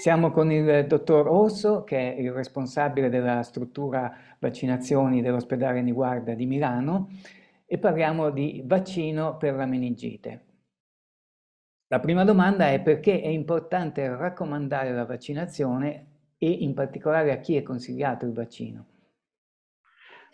Siamo con il dottor Osso, che è il responsabile della struttura vaccinazioni dell'ospedale Niguarda di Milano e parliamo di vaccino per la meningite. La prima domanda è perché è importante raccomandare la vaccinazione e in particolare a chi è consigliato il vaccino?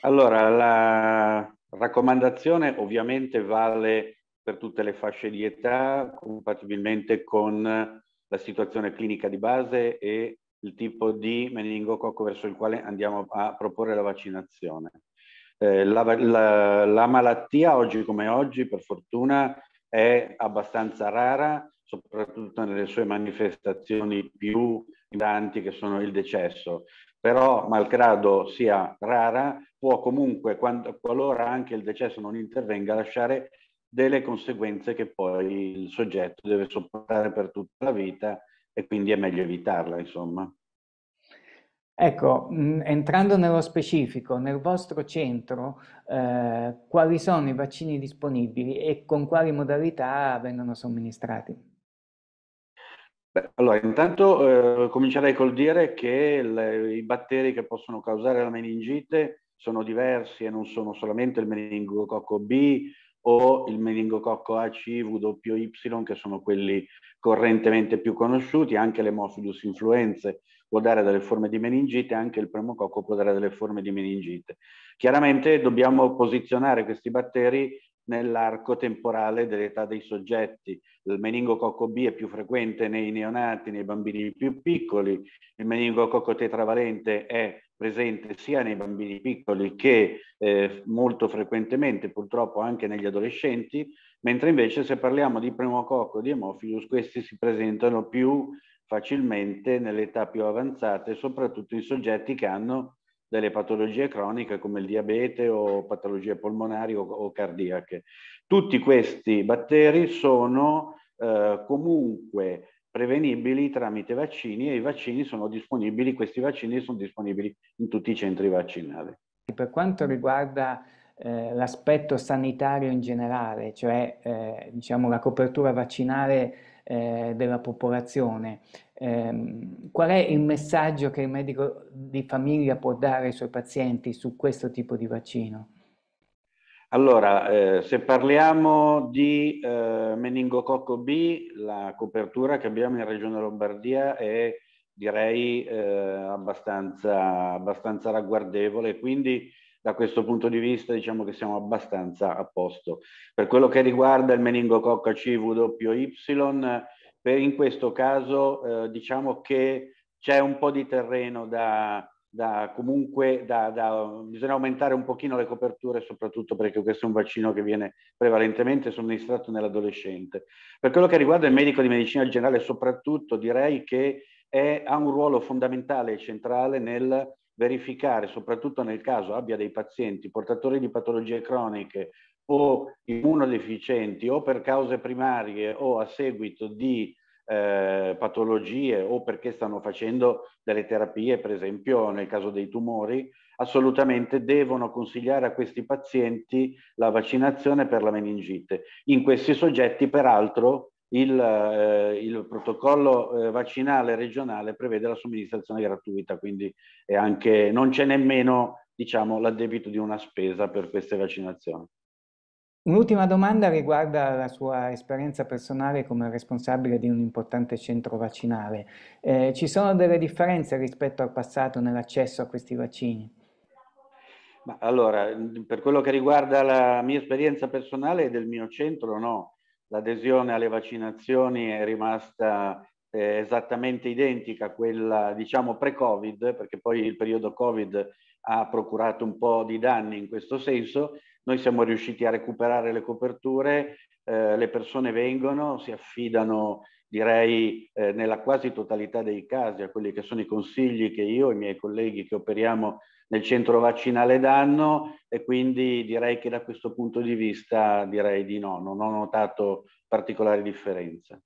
Allora, la raccomandazione ovviamente vale per tutte le fasce di età, compatibilmente con la situazione clinica di base e il tipo di meningococco verso il quale andiamo a proporre la vaccinazione. Eh, la, la, la, malattia oggi come oggi, per fortuna, è abbastanza rara, soprattutto nelle sue manifestazioni più importanti che sono il decesso. Però, malgrado sia rara, può comunque, quando, qualora anche il decesso non intervenga, lasciare delle conseguenze che poi il soggetto deve sopportare per tutta la vita e quindi è meglio evitarla, insomma. Ecco, mm, entrando nello specifico, nel vostro centro eh, quali sono i vaccini disponibili e con quali modalità vengono somministrati? Beh, allora, intanto eh, comincerei col dire che le, i batteri che possono causare la meningite sono diversi e non sono solamente il meningococco B, o il meningococco AC, ACVY, che sono quelli correntemente più conosciuti, anche l'Hemophilus influenzae può dare delle forme di meningite, anche il pneumococco può dare delle forme di meningite. Chiaramente dobbiamo posizionare questi batteri nell'arco temporale dell'età dei soggetti. Il meningococco B è più frequente nei neonati, nei bambini più piccoli, il meningococco tetravalente è presente sia nei bambini piccoli che eh, molto frequentemente purtroppo anche negli adolescenti, mentre invece se parliamo di pneumococco e di emophilus questi si presentano più facilmente nell'età più avanzata e soprattutto in soggetti che hanno delle patologie croniche come il diabete o patologie polmonari o, o cardiache. Tutti questi batteri sono eh, comunque prevenibili tramite vaccini e i vaccini sono disponibili, questi vaccini sono disponibili in tutti i centri vaccinali. Per quanto riguarda eh, l'aspetto sanitario in generale, cioè eh, diciamo, la copertura vaccinale eh, della popolazione. Eh, qual è il messaggio che il medico di famiglia può dare ai suoi pazienti su questo tipo di vaccino? Allora, eh, se parliamo di eh, meningococco B, la copertura che abbiamo in Regione Lombardia è direi eh, abbastanza, abbastanza ragguardevole, quindi da questo punto di vista diciamo che siamo abbastanza a posto. Per quello che riguarda il meningococca CWY, per, in questo caso eh, diciamo che c'è un po' di terreno da, da comunque, da, da, bisogna aumentare un pochino le coperture, soprattutto perché questo è un vaccino che viene prevalentemente somministrato nell'adolescente. Per quello che riguarda il medico di medicina generale, soprattutto direi che è, ha un ruolo fondamentale e centrale nel verificare, soprattutto nel caso abbia dei pazienti portatori di patologie croniche o immunodeficienti o per cause primarie o a seguito di eh, patologie o perché stanno facendo delle terapie, per esempio nel caso dei tumori, assolutamente devono consigliare a questi pazienti la vaccinazione per la meningite. In questi soggetti, peraltro, il, eh, il protocollo eh, vaccinale regionale prevede la somministrazione gratuita, quindi anche, non c'è nemmeno diciamo, l'addebito di una spesa per queste vaccinazioni. Un'ultima domanda riguarda la sua esperienza personale come responsabile di un importante centro vaccinale. Eh, ci sono delle differenze rispetto al passato nell'accesso a questi vaccini? Ma allora, per quello che riguarda la mia esperienza personale e del mio centro, no l'adesione alle vaccinazioni è rimasta eh, esattamente identica a quella, diciamo, pre-Covid, perché poi il periodo Covid ha procurato un po' di danni in questo senso. Noi siamo riusciti a recuperare le coperture, eh, le persone vengono, si affidano, direi, eh, nella quasi totalità dei casi a quelli che sono i consigli che io e i miei colleghi che operiamo nel centro vaccinale danno e quindi direi che da questo punto di vista direi di no, non ho notato particolari differenze.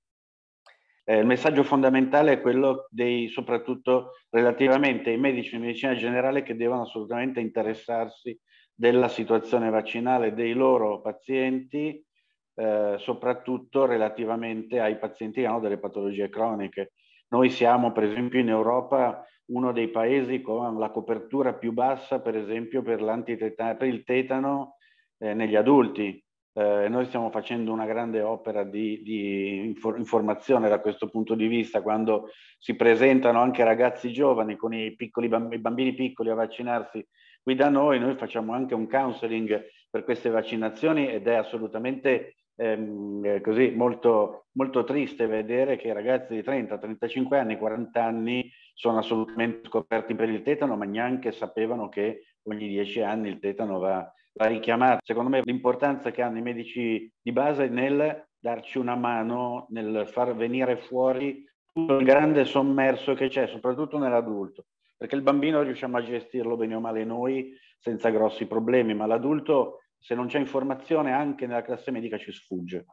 Eh, il messaggio fondamentale è quello dei, soprattutto relativamente ai medici di medicina generale che devono assolutamente interessarsi della situazione vaccinale dei loro pazienti, eh, soprattutto relativamente ai pazienti che hanno delle patologie croniche. Noi siamo per esempio in Europa uno dei paesi con la copertura più bassa per esempio per, per il tetano eh, negli adulti. Eh, noi stiamo facendo una grande opera di, di infor informazione da questo punto di vista quando si presentano anche ragazzi giovani con i, piccoli, i bambini piccoli a vaccinarsi qui da noi, noi facciamo anche un counseling per queste vaccinazioni ed è assolutamente ehm, eh, così molto, molto triste vedere che ragazzi di 30, 35 anni, 40 anni sono assolutamente scoperti per il tetano, ma neanche sapevano che ogni 10 anni il tetano va, va richiamato. Secondo me l'importanza che hanno i medici di base nel darci una mano, nel far venire fuori tutto il grande sommerso che c'è, soprattutto nell'adulto, perché il bambino riusciamo a gestirlo bene o male noi senza grossi problemi, ma l'adulto se non c'è informazione anche nella classe medica ci sfugge.